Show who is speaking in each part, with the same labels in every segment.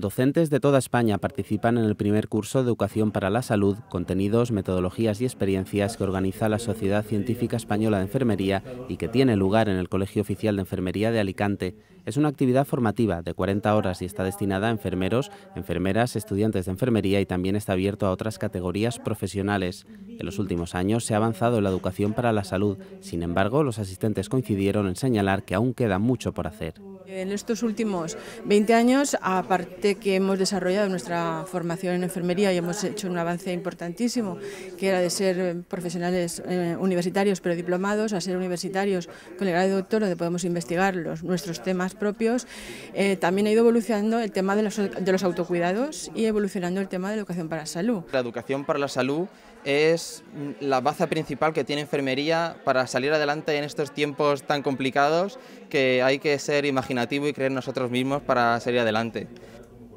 Speaker 1: Docentes de toda España participan en el primer curso de Educación para la Salud, contenidos, metodologías y experiencias que organiza la Sociedad Científica Española de Enfermería y que tiene lugar en el Colegio Oficial de Enfermería de Alicante. Es una actividad formativa de 40 horas y está destinada a enfermeros, enfermeras, estudiantes de enfermería y también está abierto a otras categorías profesionales. En los últimos años se ha avanzado en la educación para la salud, sin embargo los asistentes coincidieron en señalar que aún queda mucho por hacer.
Speaker 2: En estos últimos 20 años, aparte que hemos desarrollado nuestra formación en enfermería y hemos hecho un avance importantísimo, que era de ser eh, profesionales eh, universitarios pero diplomados a ser universitarios con el grado de doctor donde podemos investigar nuestros temas propios. Eh, también ha ido evolucionando el tema de los, autocuidados y evolucionando el tema de la educación para la salud.
Speaker 3: La educación para la salud es la baza principal que tiene enfermería para salir adelante en estos tiempos tan complicados que hay que ser imaginativo y creer nosotros mismos para salir adelante.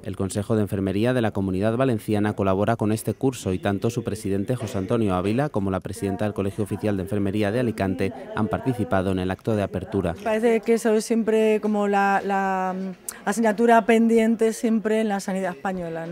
Speaker 1: El Consejo de Enfermería de la Comunidad Valenciana colabora con este curso y tanto su presidente José Antonio Ávila como la presidenta del Colegio Oficial de Enfermería de Alicante han participado en el acto de apertura.
Speaker 4: Parece que eso es siempre como la, asignatura pendiente siempre en la sanidad española.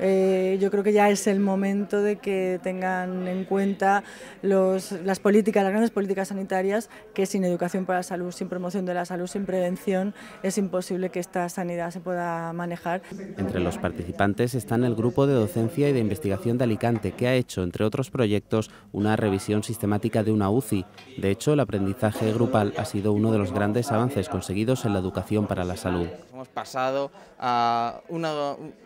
Speaker 4: Eh, yo creo que ya es el momento de que tengan en cuenta las políticas, las grandes políticas sanitarias, que sin educación para la salud, sin promoción de la salud, sin prevención, es imposible que esta sanidad se pueda manejar. Entre
Speaker 1: los participantes están el grupo de docencia y de investigación de Alicante, que ha hecho, entre otros proyectos, una revisión sistemática de una UCI. De hecho, el aprendizaje grupal ha sido uno de los grandes avances conseguidos en la educación para la salud
Speaker 3: pasado a una,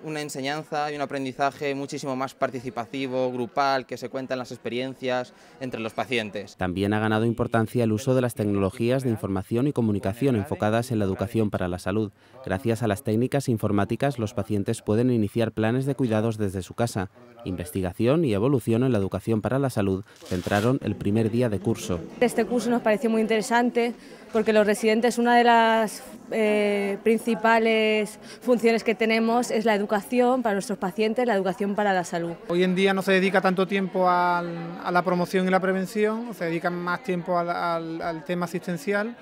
Speaker 3: una, enseñanza y un aprendizaje muchísimo más participativo, grupal, que se cuentan las experiencias entre los pacientes.
Speaker 1: También ha ganado importancia el uso de las tecnologías de información y comunicación enfocadas en la educación para la salud. Gracias a las técnicas informáticas, los pacientes pueden iniciar planes de cuidados desde su casa. Investigación y evolución en la educación para la salud centraron el primer día de curso.
Speaker 2: Este curso nos pareció muy interesante porque los residentes, una de las eh, principales funciones que tenemos es la educación para nuestros pacientes, la educación para la salud.
Speaker 1: Hoy en día no se dedica tanto tiempo a la promoción y la prevención, se dedica más tiempo al, tema asistencial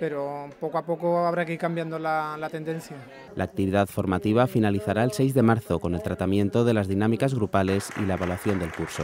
Speaker 1: pero poco a poco habrá que ir cambiando la, tendencia. La actividad formativa finalizará el 6 de marzo con el tratamiento de las dinámicas grupales y la evaluación del curso.